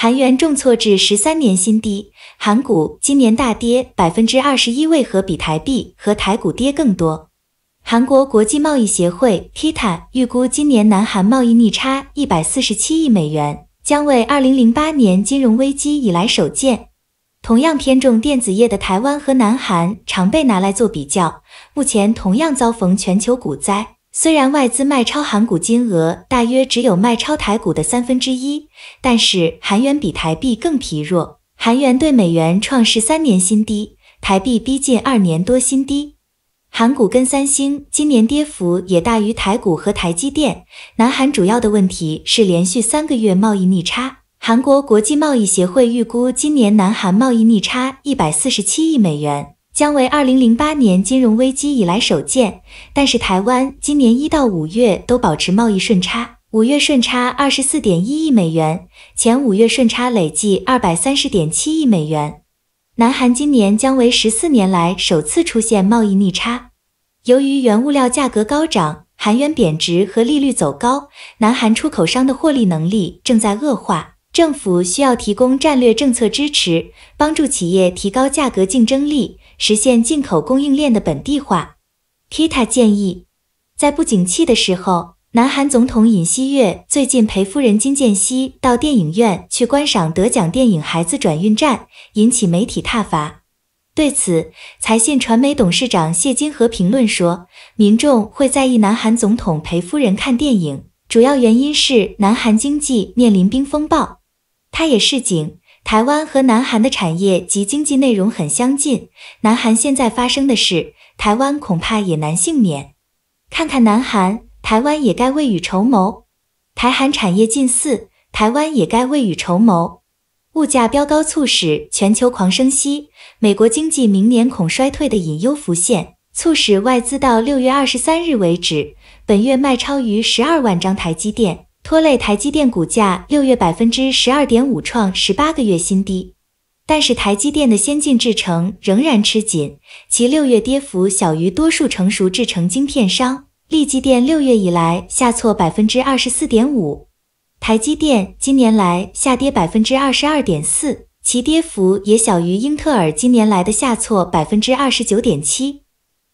韩元重挫至十三年新低，韩股今年大跌百分之二十一，为何比台币和台股跌更多？韩国国际贸易协会 （KITA） 预估今年南韩贸易逆差一百四十七亿美元，将为二零零八年金融危机以来首见。同样偏重电子业的台湾和南韩常被拿来做比较，目前同样遭逢全球股灾。虽然外资卖超韩股金额大约只有卖超台股的三分之一，但是韩元比台币更疲弱，韩元对美元创十三年新低，台币逼近二年多新低。韩股跟三星今年跌幅也大于台股和台积电。南韩主要的问题是连续三个月贸易逆差，韩国国际贸易协会预估今年南韩贸易逆差一百四十七亿美元。将为二零零八年金融危机以来首见，但是台湾今年一到五月都保持贸易顺差，五月顺差二十四点一亿美元，前五月顺差累计二百三十点七亿美元。南韩今年将为十四年来首次出现贸易逆差，由于原物料价格高涨、韩元贬值和利率走高，南韩出口商的获利能力正在恶化，政府需要提供战略政策支持，帮助企业提高价格竞争力。实现进口供应链的本地化，Kita 建议，在不景气的时候，南韩总统尹锡月最近陪夫人金建熙到电影院去观赏得奖电影《孩子转运站》，引起媒体挞伐。对此，财信传媒董事长谢金和评论说，民众会在意南韩总统陪夫人看电影，主要原因是南韩经济面临冰风暴。他也示警。台湾和南韩的产业及经济内容很相近，南韩现在发生的事，台湾恐怕也难幸免。看看南韩，台湾也该未雨绸缪。台韩产业近似，台湾也该未雨绸缪。物价飙高促使全球狂升息，美国经济明年恐衰退的隐忧浮现，促使外资到六月二十三日为止，本月卖超逾十二万张台积电。拖累台积电股价，六月百分之十二点五创十八个月新低。但是台积电的先进制程仍然吃紧，其六月跌幅小于多数成熟制程晶片商。力积电六月以来下挫百分之二十四点五，台积电今年来下跌百分之二十二点四，其跌幅也小于英特尔今年来的下挫百分之二十九点七。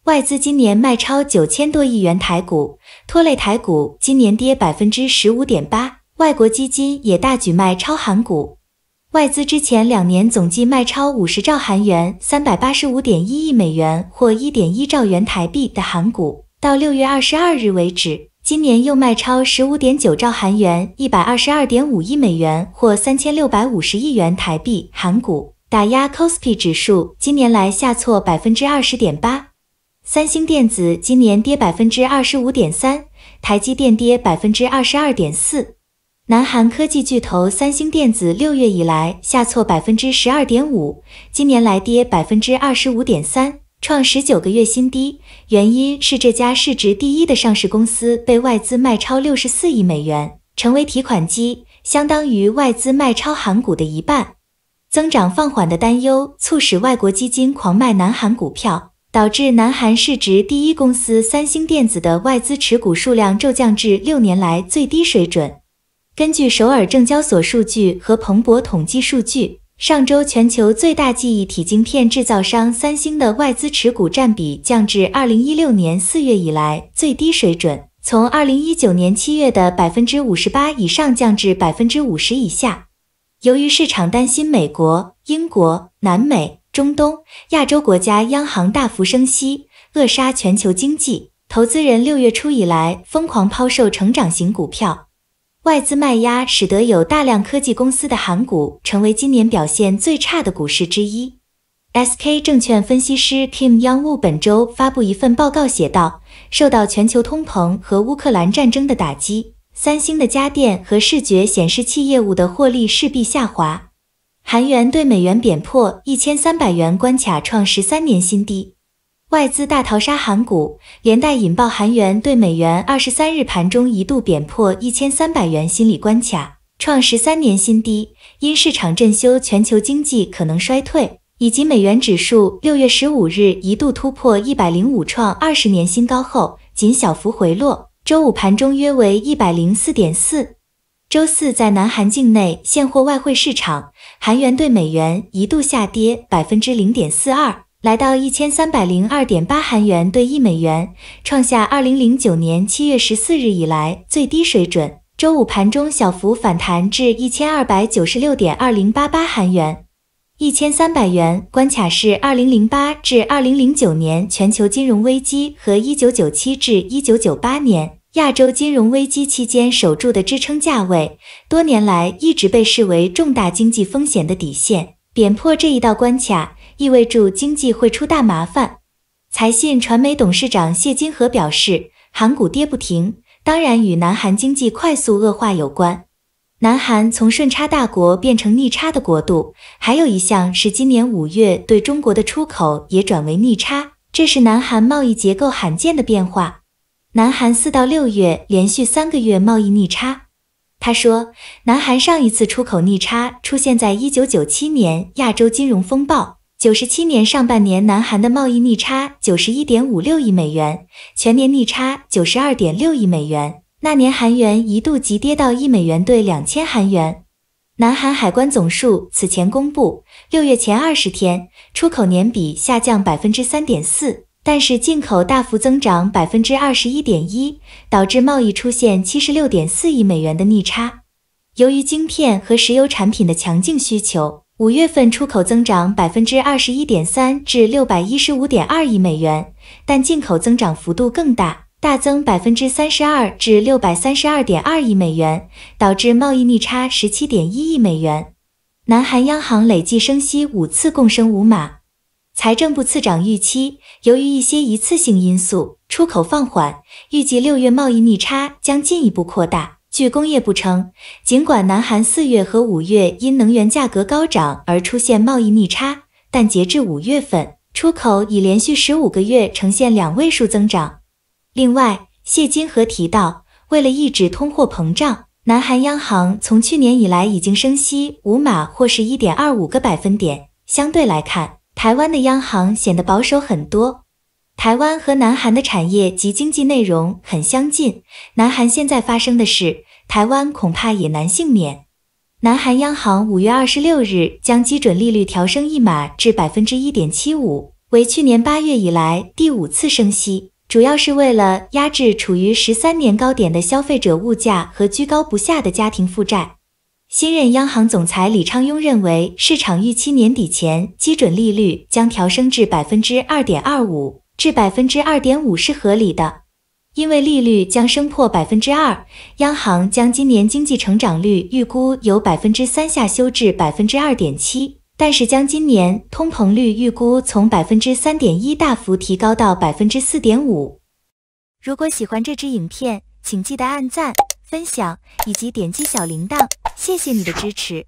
外资今年卖超九千多亿元台股，拖累台股今年跌百分之十五点八。外国基金也大举卖超韩股。外资之前两年总计卖超五十兆韩元，三百八十五点一亿美元或一点一兆元台币的韩股。到六月二十二日为止，今年又卖超十五点九兆韩元，一百二十二点五亿美元或三千六百五十亿元台币韩股，打压 c o s p i 指数，今年来下挫百分之二十点八。三星电子今年跌百分之二十五点三，台积电跌百分之二十二点四。南韩科技巨头三星电子六月以来下挫百分之十二点五，今年来跌百分之二十五点三，创十九个月新低。原因是这家市值第一的上市公司被外资卖超六十四亿美元，成为提款机，相当于外资卖超韩股的一半。增长放缓的担忧促使外国基金狂卖南韩股票。导致南韩市值第一公司三星电子的外资持股数量骤降至六年来最低水准。根据首尔证交所数据和彭博统计数据，上周全球最大记忆体晶片制造商三星的外资持股占比降至二零一六年四月以来最低水准，从二零一九年七月的百分之五十八以上降至百分之五十以下。由于市场担心美国、英国、南美。中东、亚洲国家央行大幅升息，扼杀全球经济。投资人六月初以来疯狂抛售成长型股票，外资卖压使得有大量科技公司的韩股成为今年表现最差的股市之一。S.K. 证券分析师 Kim Young Woo 本周发布一份报告写道，受到全球通膨和乌克兰战争的打击，三星的家电和视觉显示器业务的获利势必下滑。韩元对美元贬破一千三百元关卡，创十三年新低。外资大逃杀，韩股连带引爆韩元对美元二十三日盘中一度贬破一千三百元心理关卡，创十三年新低。因市场振修，全球经济可能衰退，以及美元指数六月十五日一度突破一百零五，创二十年新高后，仅小幅回落，周五盘中约为一百零四点四。周四，在南韩境内现货外汇市场，韩元对美元一度下跌百分之零点四二，来到一千三百零二点八韩元兑一美元，创下二零零九年七月十四日以来最低水准。周五盘中小幅反弹至一千二百九十六点二零八八韩元，一千三百元关卡是二零零八至二零零九年全球金融危机和一九九七至一九九八年。亚洲金融危机期间守住的支撑价位，多年来一直被视为重大经济风险的底线。点破这一道关卡，意味住经济会出大麻烦。财信传媒董事长谢金河表示，韩股跌不停，当然与南韩经济快速恶化有关。南韩从顺差大国变成逆差的国度，还有一项是今年五月对中国的出口也转为逆差，这是南韩贸易结构罕见的变化。南韩四到六月连续三个月贸易逆差。他说，南韩上一次出口逆差出现在1997年亚洲金融风暴。97年上半年，南韩的贸易逆差91.56亿美元，全年逆差92.6亿美元。那年韩元一度急跌到一美元兑两千韩元。南韩海关总署此前公布，六月前二十天出口年比下降3.4%。但是进口大幅增长百分之二十一点一，导致贸易出现七十六点四亿美元的逆差。由于晶片和石油产品的强劲需求，五月份出口增长百分之二十一点三，至六百一十五点二亿美元，但进口增长幅度更大，大增百分之三十二，至六百三十二点二亿美元，导致贸易逆差十七点一亿美元。南韩央行累计升息五次，共升五码。财政部次长预期，由于一些一次性因素，出口放缓，预计六月贸易逆差将进一步扩大。据工业部称，尽管南韩四月和五月因能源价格高涨而出现贸易逆差，但截至五月份，出口已连续十五个月呈现两位数增长。另外，谢金和提到，为了抑制通货膨胀，南韩央行从去年以来已经升息五码或是一点二五个百分点，相对来看。台湾的央行显得保守很多。台湾和南韩的产业及经济内容很相近，南韩现在发生的事，台湾恐怕也难幸免。南韩央行五月二十六日将基准利率调升一码至百分之一点七五，为去年八月以来第五次升息，主要是为了压制处于十三年高点的消费者物价和居高不下的家庭负债。新任央行总裁李昌镛认为，市场预期年底前基准利率将调升至百分之二点二五至百分之二点五是合理的，因为利率将升破百分之二，央行将今年经济成长率预估由百分之三下修至百分之二点七，但是将今年通膨率预估从百分之三点一大幅提高到百分之四点五。如果喜欢这支影片，请记得按赞。分享以及点击小铃铛，谢谢你的支持。